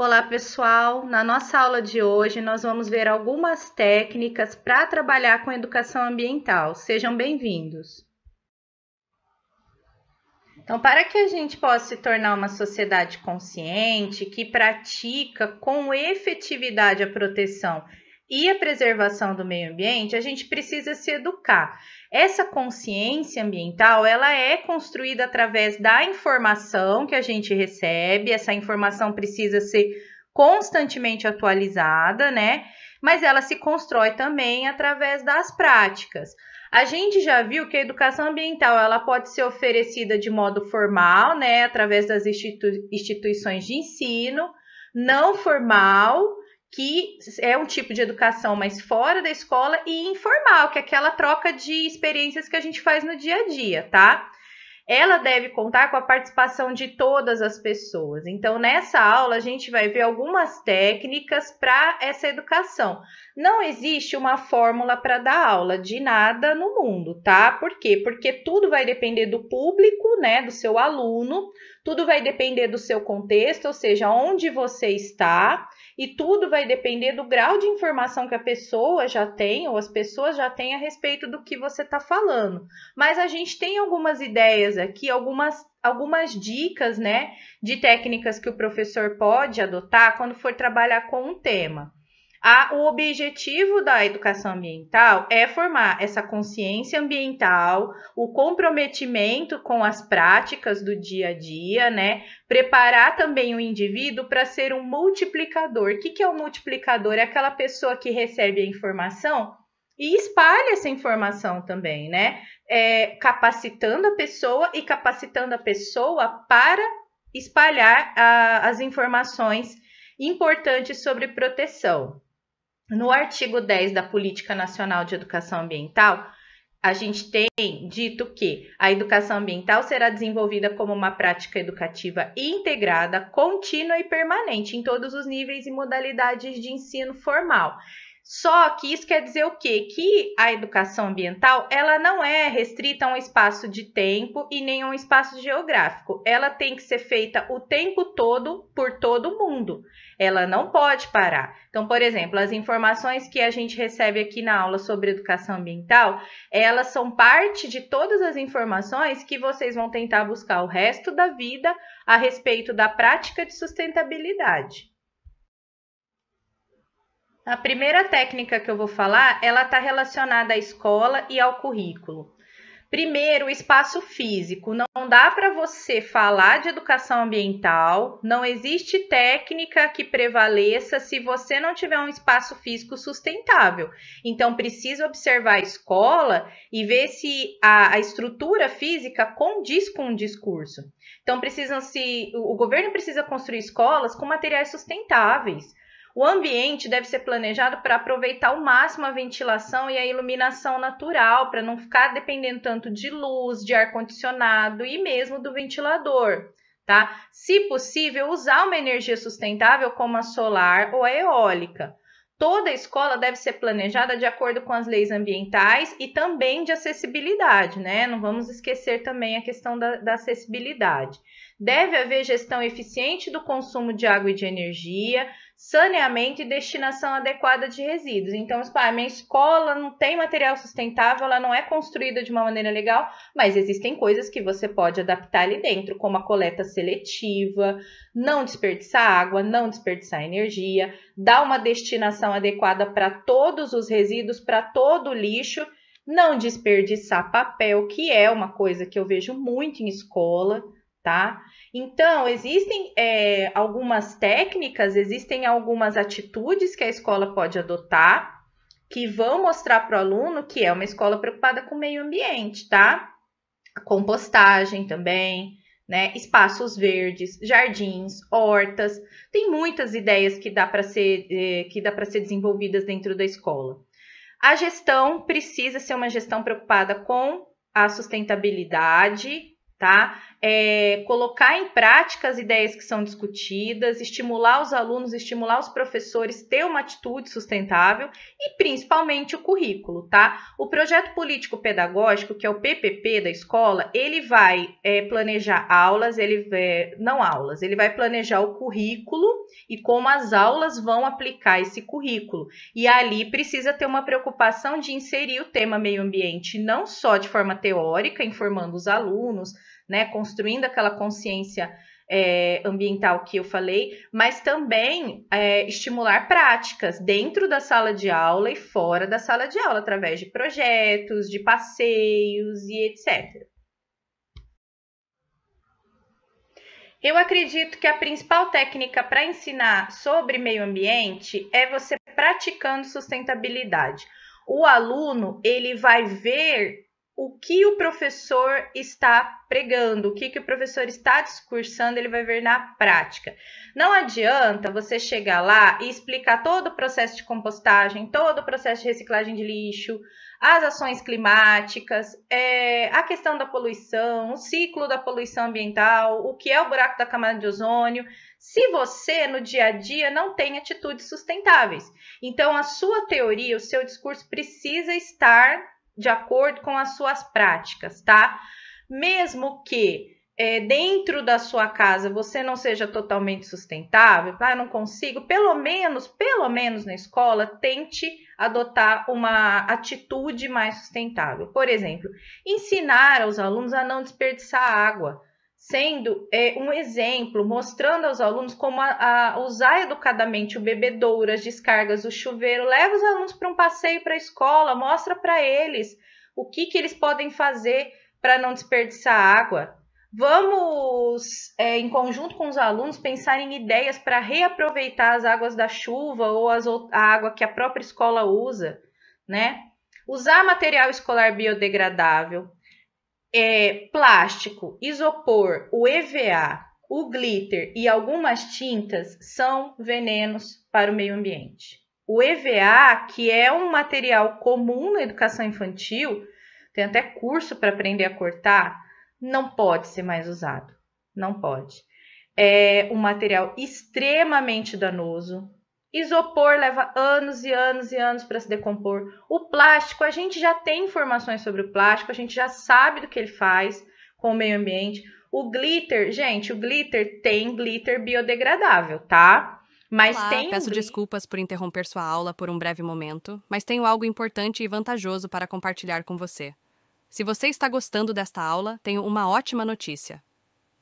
Olá, pessoal! Na nossa aula de hoje, nós vamos ver algumas técnicas para trabalhar com educação ambiental. Sejam bem-vindos! Então, para que a gente possa se tornar uma sociedade consciente, que pratica com efetividade a proteção e a preservação do meio ambiente, a gente precisa se educar. Essa consciência ambiental, ela é construída através da informação que a gente recebe, essa informação precisa ser constantemente atualizada, né? Mas ela se constrói também através das práticas. A gente já viu que a educação ambiental ela pode ser oferecida de modo formal, né, através das instituições de ensino, não formal, que é um tipo de educação mais fora da escola e informal, que é aquela troca de experiências que a gente faz no dia a dia, tá? Ela deve contar com a participação de todas as pessoas. Então, nessa aula, a gente vai ver algumas técnicas para essa educação. Não existe uma fórmula para dar aula de nada no mundo, tá? Por quê? Porque tudo vai depender do público, né, do seu aluno, tudo vai depender do seu contexto, ou seja, onde você está, e tudo vai depender do grau de informação que a pessoa já tem ou as pessoas já têm a respeito do que você está falando. Mas a gente tem algumas ideias aqui, algumas algumas dicas, né, de técnicas que o professor pode adotar quando for trabalhar com um tema. A, o objetivo da educação ambiental é formar essa consciência ambiental, o comprometimento com as práticas do dia a dia, né? Preparar também o indivíduo para ser um multiplicador. O que, que é um multiplicador? É aquela pessoa que recebe a informação e espalha essa informação também, né? É, capacitando a pessoa e capacitando a pessoa para espalhar a, ah, as informações importantes sobre proteção. No artigo 10 da Política Nacional de Educação Ambiental, a gente tem dito que a educação ambiental será desenvolvida como uma prática educativa integrada, contínua e permanente em todos os níveis e modalidades de ensino formal. Só que isso quer dizer o quê? Que a educação ambiental, ela não é restrita a um espaço de tempo e nem a um espaço geográfico. Ela tem que ser feita o tempo todo por todo mundo. Ela não pode parar. Então, por exemplo, as informações que a gente recebe aqui na aula sobre educação ambiental, elas são parte de todas as informações que vocês vão tentar buscar o resto da vida a respeito da prática de sustentabilidade. A primeira técnica que eu vou falar, ela está relacionada à escola e ao currículo. Primeiro, o espaço físico. Não dá para você falar de educação ambiental, não existe técnica que prevaleça se você não tiver um espaço físico sustentável. Então, precisa observar a escola e ver se a, a estrutura física condiz com o discurso. Então, precisam se o governo precisa construir escolas com materiais sustentáveis o ambiente deve ser planejado para aproveitar ao máximo a ventilação e a iluminação natural, para não ficar dependendo tanto de luz, de ar-condicionado e mesmo do ventilador. Tá? Se possível, usar uma energia sustentável como a solar ou a eólica. Toda escola deve ser planejada de acordo com as leis ambientais e também de acessibilidade, né? Não vamos esquecer também a questão da, da acessibilidade. Deve haver gestão eficiente do consumo de água e de energia, saneamento e destinação adequada de resíduos. Então, a minha escola não tem material sustentável, ela não é construída de uma maneira legal, mas existem coisas que você pode adaptar ali dentro, como a coleta seletiva, não desperdiçar água, não desperdiçar energia, dar uma destinação adequada para todos os resíduos, para todo o lixo não desperdiçar papel, que é uma coisa que eu vejo muito em escola tá? Então, existem é, algumas técnicas, existem algumas atitudes que a escola pode adotar que vão mostrar para o aluno que é uma escola preocupada com o meio ambiente, tá? Compostagem também, né? Espaços verdes, jardins, hortas. Tem muitas ideias que dá para ser é, que dá para ser desenvolvidas dentro da escola. A gestão precisa ser uma gestão preocupada com a sustentabilidade, tá? é, colocar em prática as ideias que são discutidas, estimular os alunos, estimular os professores ter uma atitude sustentável e principalmente o currículo, tá? O projeto político pedagógico, que é o PPP da escola, ele vai é, planejar aulas, ele é, não aulas, ele vai planejar o currículo e como as aulas vão aplicar esse currículo. E ali precisa ter uma preocupação de inserir o tema meio ambiente não só de forma teórica, informando os alunos, né? Construindo aquela consciência é, ambiental que eu falei, mas também é, estimular práticas dentro da sala de aula e fora da sala de aula, através de projetos, de passeios e etc. Eu acredito que a principal técnica para ensinar sobre meio ambiente é você praticando sustentabilidade. O aluno ele vai ver o que o professor está pregando, o que, que o professor está discursando, ele vai ver na prática. Não adianta você chegar lá e explicar todo o processo de compostagem, todo o processo de reciclagem de lixo, as ações climáticas, é, a questão da poluição, o ciclo da poluição ambiental, o que é o buraco da camada de ozônio, se você no dia a dia não tem atitudes sustentáveis. Então, a sua teoria, o seu discurso precisa estar de acordo com as suas práticas, tá? Mesmo que é, dentro da sua casa você não seja totalmente sustentável, ah, não consigo, pelo menos, pelo menos na escola, tente adotar uma atitude mais sustentável. Por exemplo, ensinar aos alunos a não desperdiçar água sendo é, um exemplo, mostrando aos alunos como a, a usar educadamente o bebedouro, as descargas, o chuveiro, leva os alunos para um passeio para a escola, mostra para eles o que, que eles podem fazer para não desperdiçar água. Vamos, é, em conjunto com os alunos, pensar em ideias para reaproveitar as águas da chuva ou as, a água que a própria escola usa, né? Usar material escolar biodegradável, é, plástico, isopor, o EVA, o glitter e algumas tintas são venenos para o meio ambiente. O EVA, que é um material comum na educação infantil, tem até curso para aprender a cortar, não pode ser mais usado. Não pode. É um material extremamente danoso, Isopor leva anos e anos e anos para se decompor. O plástico, a gente já tem informações sobre o plástico, a gente já sabe do que ele faz com o meio ambiente. O glitter, gente, o glitter tem glitter biodegradável, tá? Mas Olá, tem. Peço desculpas por interromper sua aula por um breve momento, mas tenho algo importante e vantajoso para compartilhar com você. Se você está gostando desta aula, tenho uma ótima notícia.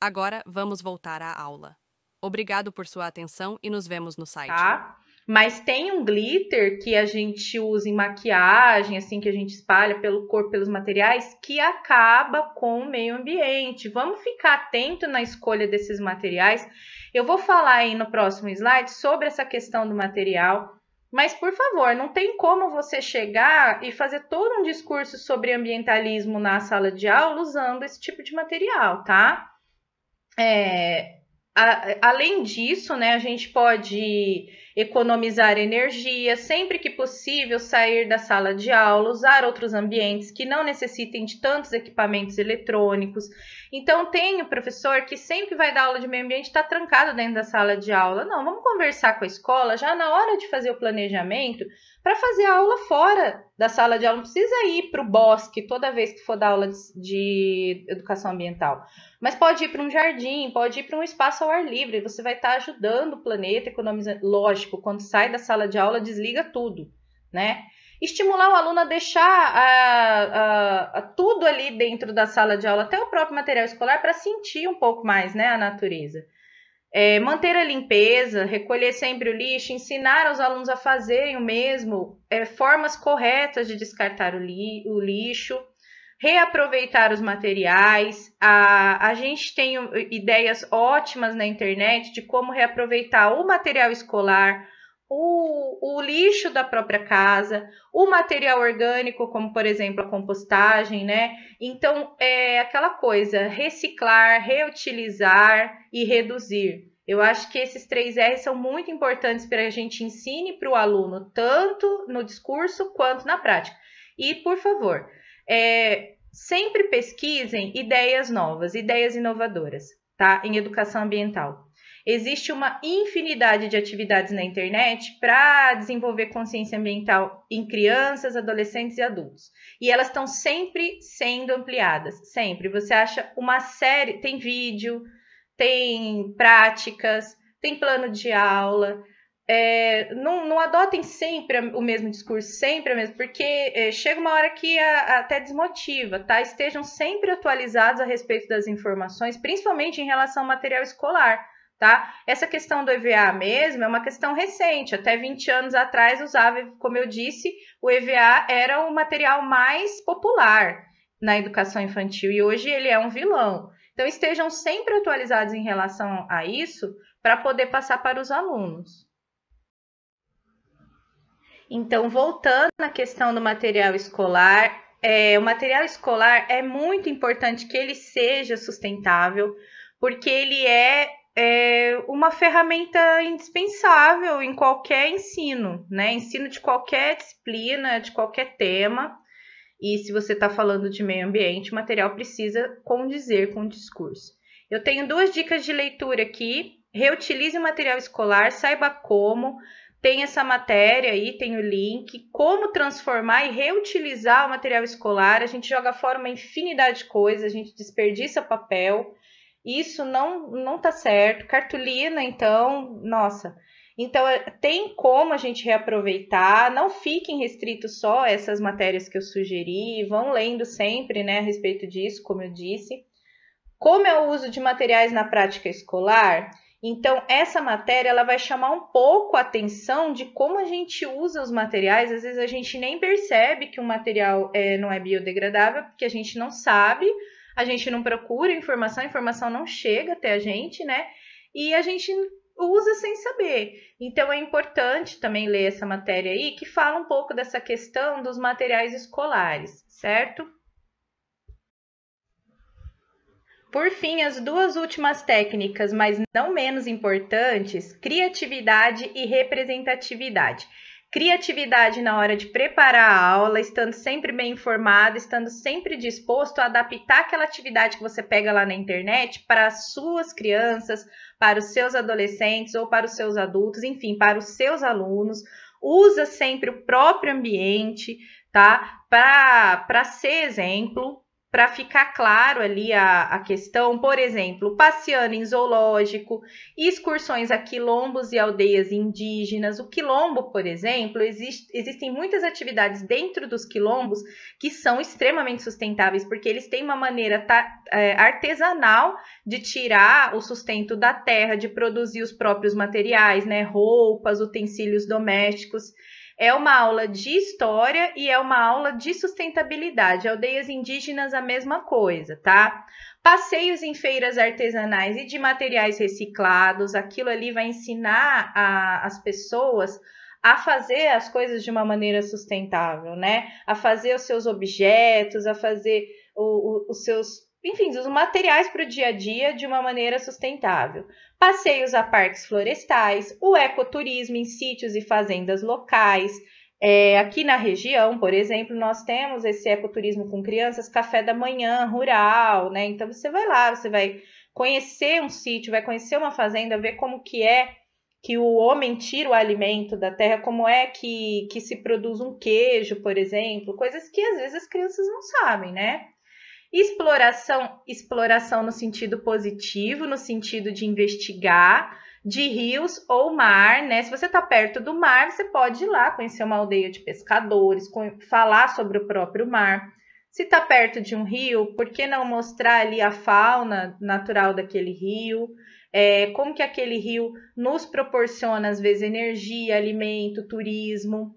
Agora vamos voltar à aula. Obrigado por sua atenção e nos vemos no site. Tá? Mas tem um glitter que a gente usa em maquiagem, assim, que a gente espalha pelo corpo, pelos materiais, que acaba com o meio ambiente. Vamos ficar atento na escolha desses materiais. Eu vou falar aí no próximo slide sobre essa questão do material. Mas, por favor, não tem como você chegar e fazer todo um discurso sobre ambientalismo na sala de aula usando esse tipo de material, tá? É, a, além disso, né, a gente pode economizar energia, sempre que possível sair da sala de aula, usar outros ambientes que não necessitem de tantos equipamentos eletrônicos. Então, tem o professor que sempre vai dar aula de meio ambiente está trancado dentro da sala de aula. Não, vamos conversar com a escola já na hora de fazer o planejamento para fazer a aula fora da sala de aula. Não precisa ir para o bosque toda vez que for dar aula de educação ambiental, mas pode ir para um jardim, pode ir para um espaço ao ar livre. Você vai estar tá ajudando o planeta, economizando. Lógico lógico, quando sai da sala de aula, desliga tudo, né? Estimular o aluno a deixar a, a, a tudo ali dentro da sala de aula, até o próprio material escolar, para sentir um pouco mais né, a natureza. É, manter a limpeza, recolher sempre o lixo, ensinar os alunos a fazerem o mesmo, é, formas corretas de descartar o, li o lixo, reaproveitar os materiais. A, a gente tem ideias ótimas na internet de como reaproveitar o material escolar, o, o lixo da própria casa, o material orgânico, como por exemplo a compostagem, né? Então é aquela coisa: reciclar, reutilizar e reduzir. Eu acho que esses três R's são muito importantes para a gente ensine para o aluno, tanto no discurso quanto na prática. E, por favor, é, sempre pesquisem ideias novas, ideias inovadoras, tá? Em educação ambiental. Existe uma infinidade de atividades na internet para desenvolver consciência ambiental em crianças, adolescentes e adultos. E elas estão sempre sendo ampliadas, sempre. Você acha uma série, tem vídeo, tem práticas, tem plano de aula, é, não, não, adotem sempre o mesmo discurso, sempre mesmo, porque é, chega uma hora que a, a, até desmotiva, tá? Estejam sempre atualizados a respeito das informações, principalmente em relação ao material escolar, tá? Essa questão do EVA mesmo é uma questão recente, até 20 anos atrás usava, como eu disse, o EVA era o material mais popular na educação infantil e hoje ele é um vilão. Então estejam sempre atualizados em relação a isso para poder passar para os alunos. Então, voltando à questão do material escolar, é, o material escolar é muito importante que ele seja sustentável, porque ele é, é, uma ferramenta indispensável em qualquer ensino, né? Ensino de qualquer disciplina, de qualquer tema. E se você está falando de meio ambiente, o material precisa condizer com o discurso. Eu tenho duas dicas de leitura aqui. Reutilize o material escolar, saiba como, tem essa matéria aí, tem o link. Como transformar e reutilizar o material escolar. A gente joga fora uma infinidade de coisas, a gente desperdiça papel. Isso não, não tá certo. Cartolina, então, nossa. Então, é, tem como a gente reaproveitar, não fiquem restritos só a essas matérias que eu sugeri, vão lendo sempre né, a respeito disso, como eu disse. Como é o uso de materiais na prática escolar? Então, essa matéria ela vai chamar um pouco a atenção de como a gente usa os materiais. Às vezes a gente nem percebe que um material é, não é biodegradável, porque a gente não sabe, a gente não procura informação, a informação não chega até a gente, né? E a gente usa sem saber. Então é importante também ler essa matéria aí que fala um pouco dessa questão dos materiais escolares, certo? Por fim, as duas últimas técnicas, mas não menos importantes, criatividade e representatividade. Criatividade na hora de preparar a aula, estando sempre bem informado, estando sempre disposto a adaptar aquela atividade que você pega lá na internet para as suas crianças, para os seus adolescentes ou para os seus adultos, enfim, para os seus alunos. Usa sempre o próprio ambiente, tá? Para ser exemplo, para ficar claro ali a, a, questão, por exemplo, passeando em zoológico, excursões a quilombos e aldeias indígenas. O quilombo, por exemplo, existe, existem muitas atividades dentro dos quilombos que são extremamente sustentáveis, porque eles têm uma maneira ta, tá, é, artesanal de tirar o sustento da terra, de produzir os próprios materiais, né, roupas, utensílios domésticos. É uma aula de história e é uma aula de sustentabilidade. Aldeias indígenas, a mesma coisa, tá? Passeios em feiras artesanais e de materiais reciclados. Aquilo ali vai ensinar a, as pessoas a fazer as coisas de uma maneira sustentável, né? A fazer os seus objetos, a fazer os seus enfim, os materiais para o dia a dia de uma maneira sustentável. Passeios a parques florestais, o ecoturismo em sítios e fazendas locais. É, aqui na região, por exemplo, nós temos esse ecoturismo com crianças, café da manhã, rural, né? Então você vai lá, você vai conhecer um sítio, vai conhecer uma fazenda, ver como que é que o homem tira o alimento da terra, como é que, que se produz um queijo, por exemplo, coisas que às vezes as crianças não sabem, né? Exploração, exploração no sentido positivo, no sentido de investigar, de rios ou mar, né? Se você está perto do mar, você pode ir lá conhecer uma aldeia de pescadores, falar sobre o próprio mar. Se está perto de um rio, por que não mostrar ali a fauna natural daquele rio? É, como que aquele rio nos proporciona, às vezes, energia, alimento, turismo.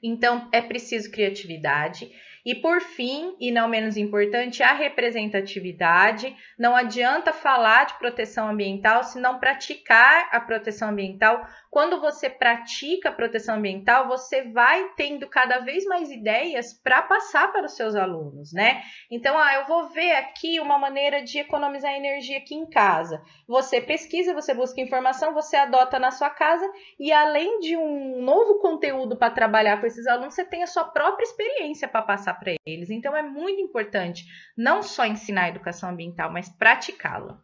Então, é preciso criatividade. E por fim, e não menos importante, a representatividade. Não adianta falar de proteção ambiental se não praticar a proteção ambiental. Quando você pratica a proteção ambiental, você vai tendo cada vez mais ideias para passar para os seus alunos, né? Então, ah, eu vou ver aqui uma maneira de economizar energia aqui em casa. Você pesquisa, você busca informação, você adota na sua casa e além de um novo conteúdo para trabalhar com esses alunos, você tem a sua própria experiência para passar passar para eles. Então, é muito importante não só ensinar a educação ambiental, mas praticá-la.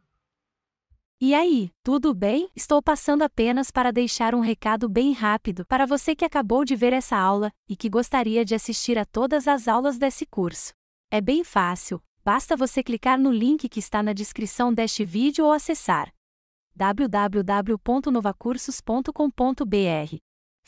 E aí, tudo bem? Estou passando apenas para deixar um recado bem rápido para você que acabou de ver essa aula e que gostaria de assistir a todas as aulas desse curso. É bem fácil, basta você clicar no link que está na descrição deste vídeo ou acessar www.novacursos.com.br